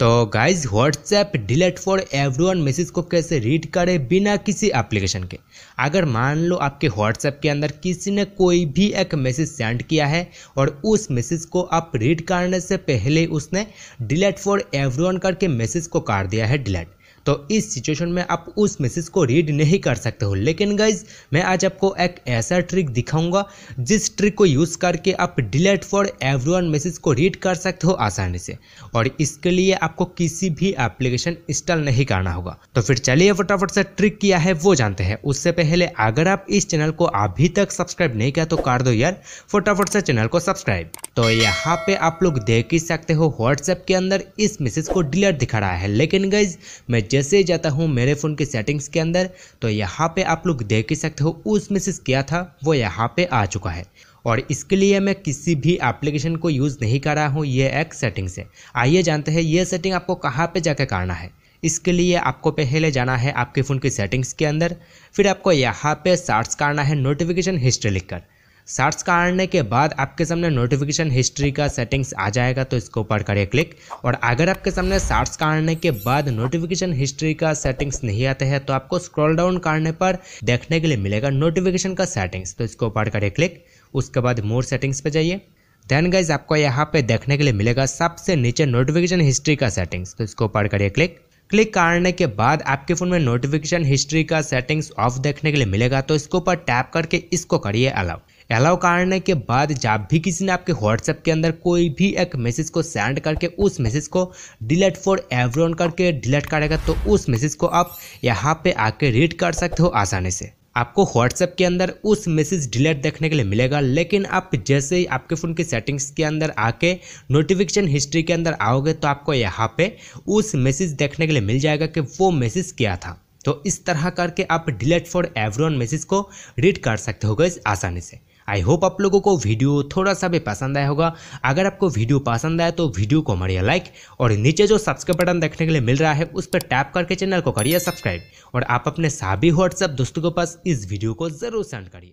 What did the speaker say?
तो guys WhatsApp delete for everyone message को कैसे रीड करे बिना किसी एप्लीकेशन के अगर मान लो आपके व्हाट्सएप के अंदर किसी ने कोई भी एक मैसेज सेंड किया है और उस मैसेज को आप रीड करने से पहले उसने डिलेट फॉर एवरी वन करके मैसेज को कर दिया है डिलेट तो इस सिचुएशन में आप उस मैसेज को रीड नहीं कर सकते हो लेकिन गाइज मैं आज आपको एक ऐसा ट्रिक दिखाऊंगा जिस ट्रिक को यूज़ करके आप डिलीट फॉर एवरीवन मैसेज को रीड कर सकते हो आसानी से और इसके लिए आपको किसी भी एप्लीकेशन इंस्टॉल नहीं करना होगा तो फिर चलिए फटाफट से ट्रिक किया है वो जानते हैं उससे पहले अगर आप इस चैनल को अभी तक सब्सक्राइब नहीं किया तो कर दो यार फटाफट से चैनल को सब्सक्राइब तो यहाँ पे आप लोग देख ही सकते हो व्हाट्सएप के अंदर इस मैसेज को डिलीट दिखा रहा है लेकिन गाइज मैं जैसे ही जाता हूँ मेरे फ़ोन की सेटिंग्स के अंदर तो यहाँ पे आप लोग देख ही सकते हो उस मैसेज क्या था वो यहाँ पे आ चुका है और इसके लिए मैं किसी भी एप्लीकेशन को यूज़ नहीं कर रहा हूँ ये एक सेटिंग्स है आइए जानते हैं ये सेटिंग आपको कहाँ पर जाकर करना है इसके लिए आपको पहले जाना है आपके फ़ोन की सेटिंग्स के अंदर फिर आपको यहाँ पे सर्च करना है नोटिफिकेशन हिस्ट्री लिखकर सर्च करने के बाद आपके सामने नोटिफिकेशन हिस्ट्री का सेटिंग्स आ जाएगा तो इसको ऊपर करिए क्लिक और अगर आपके सामने सर्च करने के बाद नोटिफिकेशन हिस्ट्री का सेटिंग्स नहीं आते हैं तो आपको स्क्रॉल डाउन करने पर देखने के लिए मिलेगा नोटिफिकेशन का सेटिंग्स तो इसको ऊपर करिए क्लिक उसके बाद मोर सेटिंग्स पर जाइए देन गाइज आपको यहाँ पे देखने के लिए मिलेगा सबसे नीचे नोटिफिकेशन हिस्ट्री का सेटिंग्स तो इसको ऊपर करिए क्लिक क्लिक करने के बाद आपके फ़ोन में नोटिफिकेशन हिस्ट्री का सेटिंग्स ऑफ देखने के लिए मिलेगा तो इसके ऊपर टैप करके इसको करिए अलाउ अलाउ करने के बाद जब भी किसी ने आपके व्हाट्सएप के अंदर कोई भी एक मैसेज को सेंड करके उस मैसेज को डिलीट फॉर एवरी करके डिलीट करेगा तो उस मैसेज को आप यहाँ पे आके रीड कर सकते हो आसानी से आपको व्हाट्सएप के अंदर उस मैसेज डिलेट देखने के लिए मिलेगा लेकिन आप जैसे ही आपके फ़ोन की सेटिंग्स के अंदर आके नोटिफिकेशन हिस्ट्री के अंदर आओगे तो आपको यहाँ पे उस मैसेज देखने के लिए मिल जाएगा कि वो मैसेज क्या था तो इस तरह करके आप डिलेट फॉर एवरीवन मैसेज को रीड कर सकते हो गए आसानी से आई होप आप लोगों को वीडियो थोड़ा सा भी पसंद आया होगा अगर आपको वीडियो पसंद आया तो वीडियो को मारिए लाइक और नीचे जो सब्सक्राइब बटन देखने के लिए मिल रहा है उस पर टैप करके चैनल को करिए सब्सक्राइब और आप अपने सभी व्हाट्सएप दोस्तों के पास इस वीडियो को जरूर सेंड करिए